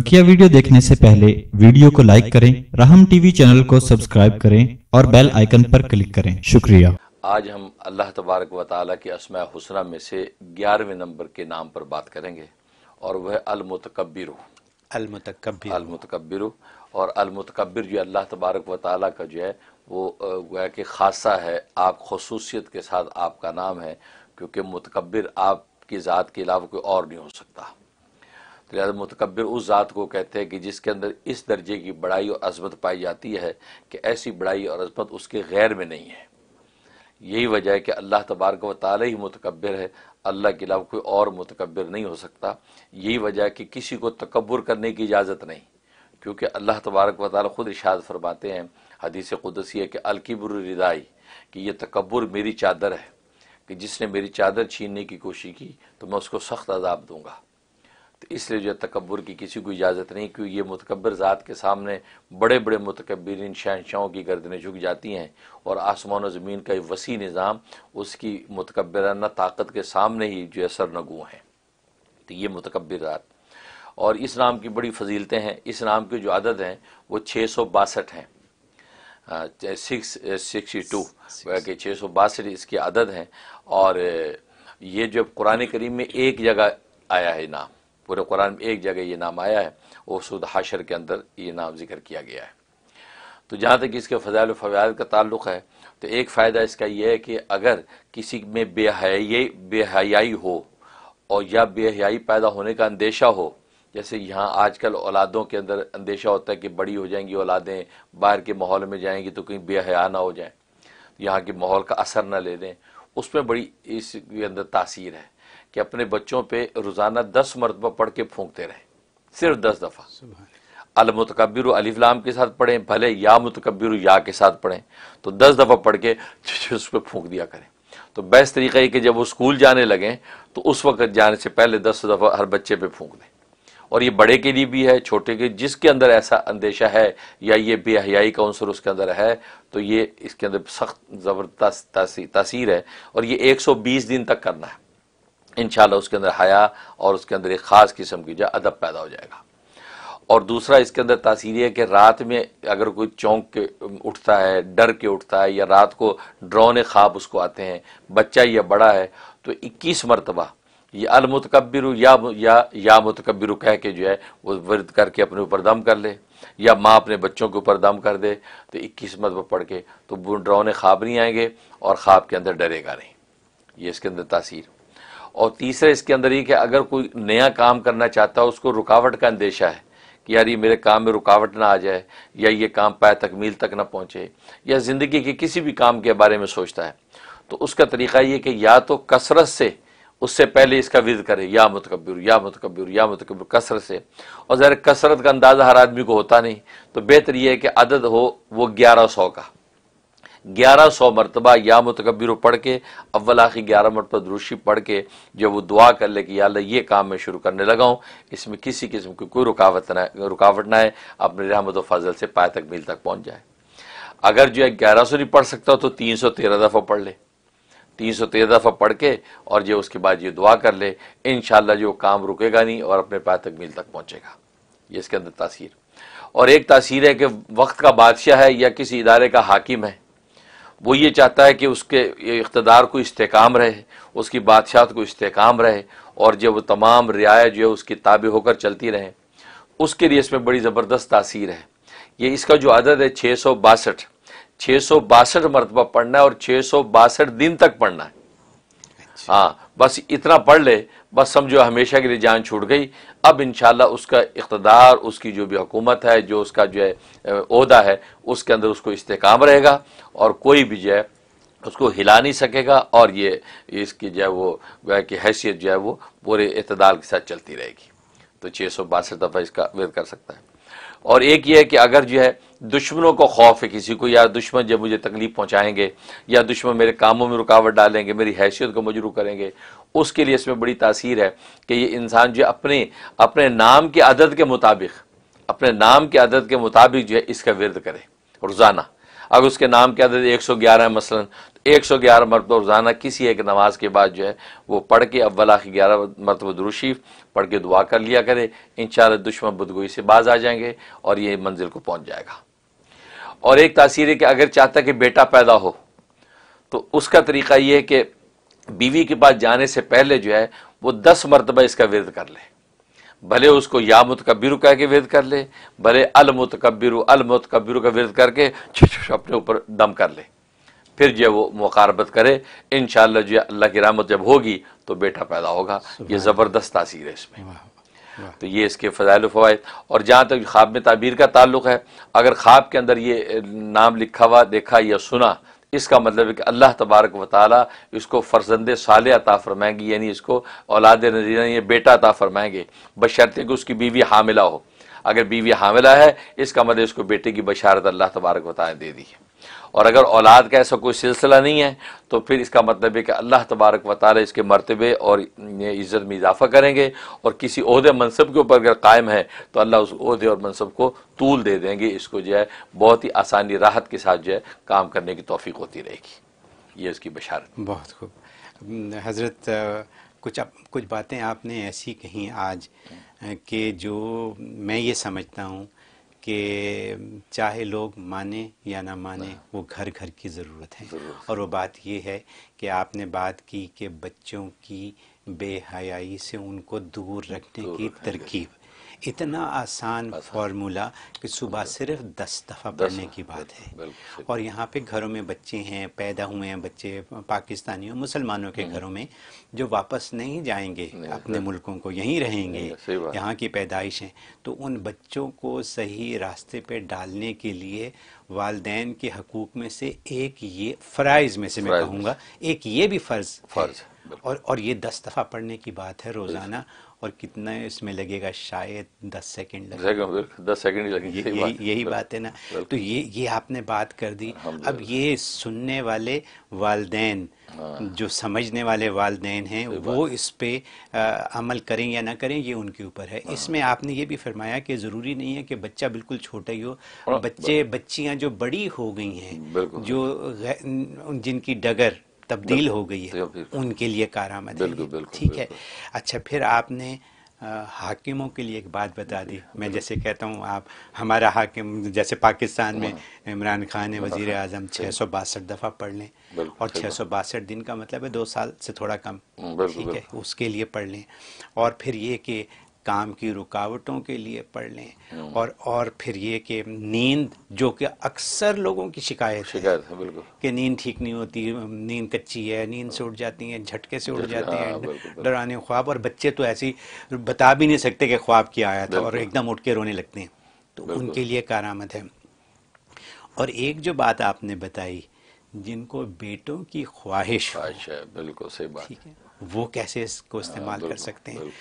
बकिया वीडियो देखने से पहले वीडियो को लाइक करें रहम टीवी चैनल को सब्सक्राइब करें और बेल आइकन पर क्लिक करें शुक्रिया आज हम अल्लाह तबारक व की असम असमा में से ग्यारहवें नंबर के नाम पर बात करेंगे और वह अलमतकबिर अलमतकबिर अलमतकबिर और अलमतकबिर जो अल्लाह तबारक व का जो है वो गोया कि खासा है आप खसूसियत के साथ आपका नाम है क्योंकि मतकबिर आपकी ज़ात के अलावा कोई और नहीं हो सकता तो लिहाजा मतकबर उस ज़ात को कहते हैं कि जिसके अंदर इस दर्जे की बड़ाई और अजमत पाई जाती है कि ऐसी बड़ाई और अजमत उसके गैर में नहीं है यही वजह है कि अल्लाह तबारक व ताली ही मतकबर है अल्लाह के अलावा कोई और मतकबर नहीं हो सकता यही वजह है कि किसी को तकबर करने की इजाज़त नहीं क्योंकि अल्लाह तबारक व ताली खुद इशाद फरमाते हैं हदीस कुदसी है कि अलकिबर रिदाई कि यह तकबर मेरी चादर है कि जिसने मेरी चादर छीनने की कोशिश की तो मैं उसको सख्त अजाब दूंगा तो इसलिए जो तकबर की किसी को इजाज़त नहीं क्योंकि ये मतकबर ज़ात के सामने बड़े बड़े मतकबरीन शहनशाहों की गर्दने झुक जाती हैं और आसमान और ज़मीन का वसी निज़ाम उसकी मतकबराना ताकत के सामने ही जो है सरनगु हैं तो ये मतकबर ज़ात और इस नाम की बड़ी फजीलतें हैं इस नाम के जो आदद हैं वो छः सौ बासठ हैं सिक्स सिक्सटी टू के छः सौ बासठ इसकी आदद हैं और ये जो कुरान करीम में एक जगह आया है नाम पूरे कुरान में एक जगह ये नाम आया है और सूद हाशर के अंदर ये नाम जिक्र किया गया है तो जहाँ तक इसके फ़जाल फ़वाद का ताल्लुक है तो एक फ़ायदा इसका यह है कि अगर किसी में बेहयाई बेहयाई हो और या बेहयाई पैदा होने का अंदेशा हो जैसे यहाँ आजकल औलादों के अंदर अंदेशा होता है कि बड़ी हो जाएंगी औलादें बाहर के माहौल में जाएंगी तो कहीं बेहया ना हो जाए यहाँ के माहौल का असर ना ले लें उसमें बड़ी इसके अंदर तासीर है कि अपने बच्चों पे रोज़ाना दस मरतबा पढ़ के फूंकते रहें सिर्फ दस दफ़ा अलमतकबर अलीफ़लाम के साथ पढ़ें भले या मतकबिर या के साथ पढ़ें तो दस दफ़ा पढ़ के उस पर फूक दिया करें तो बेस्ट तरीका ये कि जब वो स्कूल जाने लगें तो उस वक्त जाने से पहले दस दफ़ा हर बच्चे पे फूक दें और ये बड़े के लिए भी है छोटे के जिसके अंदर ऐसा अंदेशा है या ये बेहयाई का अंसर उसके अंदर है तो ये इसके अंदर सख्त ज़बरदस्त तासीर है और ये 120 दिन तक करना है इन उसके अंदर हया और उसके अंदर एक ख़ास किस्म की जो अदब पैदा हो जाएगा और दूसरा इसके अंदर तासीर है कि रात में अगर कोई चौंक के उठता है डर के उठता है या रात को ड्रोने ख्वाब उसको आते हैं बच्चा या बड़ा है तो इक्कीस मरतबा या अलमुतकबिर या या या मुतकबिर कह के जो है वो वर्द करके अपने ऊपर दम कर ले या माँ अपने बच्चों के ऊपर दम कर दे तो इक्कीस मरतबा पढ़ के तो ड्रोने ख्वाब नहीं आएंगे और ख्वाब के अंदर डरेगा नहीं ये इसके अंदर तासीर और तीसरा इसके अंदर ये कि अगर कोई नया काम करना चाहता है उसको रुकावट का अंदेशा है कि यार ये मेरे काम में रुकावट ना आ जाए या ये काम पाए तकमील तक ना पहुँचे या ज़िंदगी के किसी भी काम के बारे में सोचता है तो उसका तरीका ये कि या तो कसरत से उससे पहले इसका विद करे या मतकबर या मतकबर या मतकबर कसरत से और ज़रा कसरत का अंदाज़ा हर आदमी को होता नहीं तो बेहतर यह है कि अदद हो वो ग्यारह सौ का ग्यारह सौ मरतबा या मतकबिर पढ़ के अव्वल आखिर ग्यारह मरतबा दुरुशी पढ़ के जब वो दुआ कर ले कि अल्लाह ये काम मैं शुरू करने लगा हूँ इसमें किसी किस्म की कोई रुकावट ना रुकावट ना है अपने रहमत फजल से पाए तकमील तक पहुँच जाए अगर जो है ग्यारह सौ नहीं पढ़ सकता तो तीन सौ तेरह दफ़ा पढ़ ले तीन सौ तेरह दफ़ा पढ़ के और जो उसके बाद ये दुआ कर ले इन जो काम रुकेगा नहीं और अपने पाए तकमील तक पहुँचेगा ये इसके अंदर तासीर और एक तासीर है कि वक्त का बादशाह है या किसी इदारे का हाकिम है वो ये चाहता है कि उसके इकतदार को इस्तेकाम रहे उसकी बादशाहत को इस्तेकाम रहे और जब वो तमाम रियायत जो है उसकी ताबे होकर चलती रहें उसके लिए इसमें बड़ी ज़बरदस्त तासीर है ये इसका जो अदद है छः सौ बासठ छः सौ बासठ मरतबा पढ़ना है और छः सौ बासठ दिन तक पढ़ना है हाँ बस इतना पढ़ ले बस समझो हमेशा के लिए जान छूट गई अब इन उसका इकतदार उसकी जो भी हुकूमत है जो उसका जो है अहदा है उसके अंदर उसको इस्तेकाम रहेगा और कोई भी जो है उसको हिला नहीं सकेगा और ये इसकी जो है वो की हैसियत जो है वो पूरे इतदाल के साथ चलती रहेगी तो छः सौ बासठ दफ़ा इसका वेद कर सकता है और एक ये है कि अगर जो है दुश्मनों को खौफ है किसी को या दुश्मन जब मुझे तकलीफ पहुंचाएंगे या दुश्मन मेरे कामों में रुकावट डालेंगे मेरी हैसियत को मजरू करेंगे उसके लिए इसमें बड़ी तासीर है कि ये इंसान जो अपने अपने नाम की आदत के मुताबिक अपने नाम की आदत के मुताबिक जो है इसका विरद करे रोज़ाना अगर उसके नाम की आदत एक सौ ग्यारह है मसलन एक सौ ग्यारह मरतब रोज़ाना किसी एक नमाज के बाद जो है वो पढ़ के अव्वल आखिर ग्यारह मरतब दुरुशीफ पढ़ के दुआ कर लिया करे इन चार दुश्मन बुदगोई से बाज आ जाएंगे और ये मंजिल को पहुँच जाएगा और एक तासीर है कि अगर चाहता कि बेटा पैदा हो तो उसका तरीका ये है कि बीवी के पास जाने से पहले जो है वो दस मरतबा इसका विरद कर ले भले उसको या मुतकबिर कह के विरद कर ले भले अल मुतकबिर अल मुतकबिर का विरद करके अपने ऊपर दम कर ले फिर जो वो मुकारबत करे इन जो अल्लाह की रामत जब होगी तो बेटा पैदा होगा ये ज़बरदस्त तासीर है इसमें तो ये इसके फ़जाइल फ़वाद और जहाँ तक ख्वाब में ताबीर का ताल्लुक है अगर ख्वाब के अंदर ये नाम लिखा हुआ देखा या सुना इसका मतलब है कि अल्लाह तबारक व ताली इसको फर्जंद साल अता फरमाएंगे यानी इसको औलाद नजीना ये बेटा अता फरमाएंगे बशर्ते कि उसकी बीवी हामिला हो अगर बीवी हामिला है इसका मतलब इसको बेटे की बशारत अल्लाह तबारक वाली दे दी है और अगर औलाद का ऐसा कोई सिलसिला नहीं है तो फिर इसका मतलब है कि अल्लाह तबारक व इसके मरतबे और इज़्ज़त में इजाफ़ा करेंगे और किसी अहदे मनसब के ऊपर अगर कायम है तो अल्लाह उस अहदे और मनसब को तूल दे देंगे इसको जो है बहुत ही आसानी राहत के साथ जो है काम करने की तोफ़ी होती रहेगी ये उसकी बशारत बहुत खूब हज़रत कुछ अप, कुछ बातें आपने ऐसी कहीं आज कि जो मैं ये समझता हूँ कि चाहे लोग माने या ना माने हाँ। वो घर घर की ज़रूरत है और वो बात ये है कि आपने बात की कि बच्चों की बेहयाई से उनको दूर रखने की तरकीब इतना आसान फार्मूला कि सुबह सिर्फ दस दफ़ा पढ़ने की बात है और यहाँ पे घरों में बच्चे हैं पैदा हुए हैं बच्चे पाकिस्तानियों मुसलमानों के हम्म। घरों में जो वापस नहीं जाएंगे अपने मुल्कों को यहीं रहेंगे यहाँ की पैदाइश है तो उन बच्चों को सही रास्ते पे डालने के लिए वालदेन के हकूक में से एक ये फ़राइज़ में से मैं कहूँगा एक ये भी फ़र्ज फ़र्ज और और ये दस दफ़ा पढ़ने की बात है रोज़ाना और कितना इसमें लगेगा शायद दस सेकंड लगेगा दस सेकंड लगेंगे यही यही बात है ना तो ये ये आपने बात कर दी अब ये सुनने वाले वालदेन जो समझने वाले वालदे हैं वो इस पर अमल करें या ना करें ये उनके ऊपर है हाँ। इसमें आपने ये भी फरमाया कि ज़रूरी नहीं है कि बच्चा बिल्कुल छोटा ही हो हाँ, बच्चे बच्चियां जो बड़ी हो गई हैं जो जिनकी डगर तब्दील हो गई है उनके लिए कार आमद ठीक है अच्छा फिर आपने हाकिमों के लिए एक बात बता दी मैं जैसे कहता हूँ आप हमारा हाकिम जैसे पाकिस्तान में हाँ। इमरान खान है वजीर अजम छः सौ बासठ दफ़ा पढ़ लें और छः सौ बासठ दिन का मतलब है दो साल से थोड़ा कम ठीक है उसके लिए पढ़ लें और फिर ये कि काम की रुकावटों के लिए पढ़ लें हम्म। और और फिर ये कि नींद जो कि अक्सर लोगों की शिकायत शिकायत है, बिल्कुल कि नींद ठीक नहीं होती नींद कच्ची है नींद से उठ जाती है झटके से उठ जाते हैं हाँ, डराने ख्वाब और बच्चे तो ऐसी बता भी नहीं सकते कि ख्वाब क्या आया था और एकदम उठ के रोने लगते हैं तो उनके लिए कारामद है और एक जो बात आपने बताई जिनको बेटों की ख्वाहिश है बिल्कुल सही बात ठीक है वो कैसे इसको हाँ, इस्तेमाल कर सकते हैं